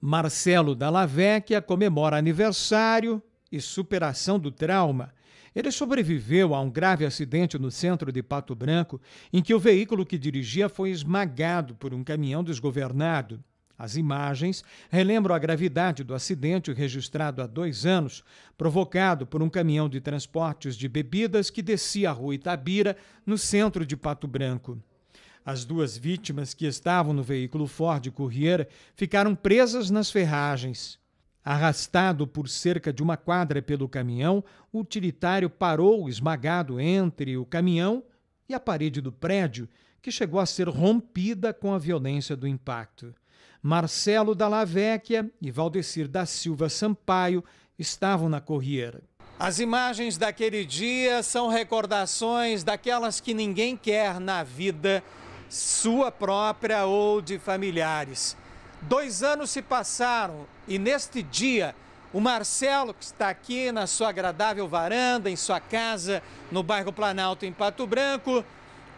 Marcelo Dallavecchia comemora aniversário e superação do trauma. Ele sobreviveu a um grave acidente no centro de Pato Branco, em que o veículo que dirigia foi esmagado por um caminhão desgovernado. As imagens relembram a gravidade do acidente registrado há dois anos, provocado por um caminhão de transportes de bebidas que descia a rua Itabira, no centro de Pato Branco. As duas vítimas que estavam no veículo Ford Courier ficaram presas nas ferragens. Arrastado por cerca de uma quadra pelo caminhão, o utilitário parou esmagado entre o caminhão e a parede do prédio, que chegou a ser rompida com a violência do impacto. Marcelo Vecchia e Valdecir da Silva Sampaio estavam na corrieira. As imagens daquele dia são recordações daquelas que ninguém quer na vida sua própria ou de familiares. Dois anos se passaram e neste dia, o Marcelo, que está aqui na sua agradável varanda, em sua casa, no bairro Planalto, em Pato Branco,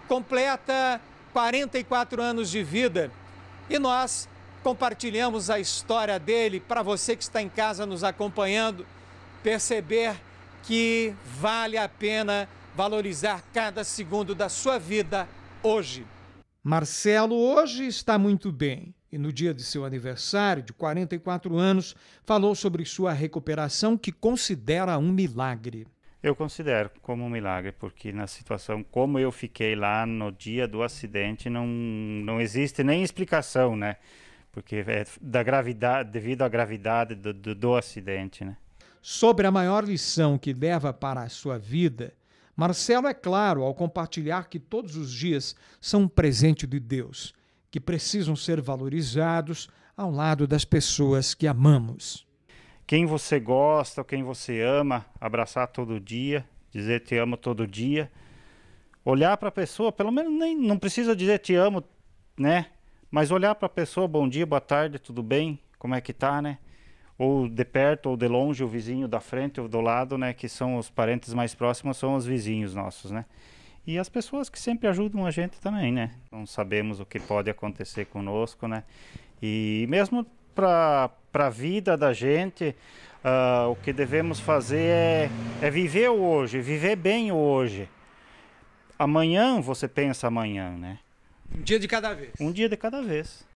completa 44 anos de vida. E nós compartilhamos a história dele para você que está em casa nos acompanhando, perceber que vale a pena valorizar cada segundo da sua vida hoje. Marcelo hoje está muito bem e no dia de seu aniversário, de 44 anos, falou sobre sua recuperação, que considera um milagre. Eu considero como um milagre, porque na situação como eu fiquei lá no dia do acidente, não, não existe nem explicação, né? Porque é da gravidade, devido à gravidade do, do, do acidente, né? Sobre a maior lição que leva para a sua vida, Marcelo é claro ao compartilhar que todos os dias são um presente de Deus, que precisam ser valorizados ao lado das pessoas que amamos. Quem você gosta, quem você ama, abraçar todo dia, dizer te amo todo dia, olhar para a pessoa, pelo menos nem não precisa dizer te amo, né? Mas olhar para a pessoa, bom dia, boa tarde, tudo bem? Como é que tá, né? ou de perto ou de longe, o vizinho da frente ou do lado, né, que são os parentes mais próximos, são os vizinhos nossos, né? E as pessoas que sempre ajudam a gente também, né? Não sabemos o que pode acontecer conosco, né? E mesmo para a vida da gente, uh, o que devemos fazer é, é viver o hoje, viver bem o hoje. Amanhã você pensa amanhã, né? Um dia de cada vez. Um dia de cada vez.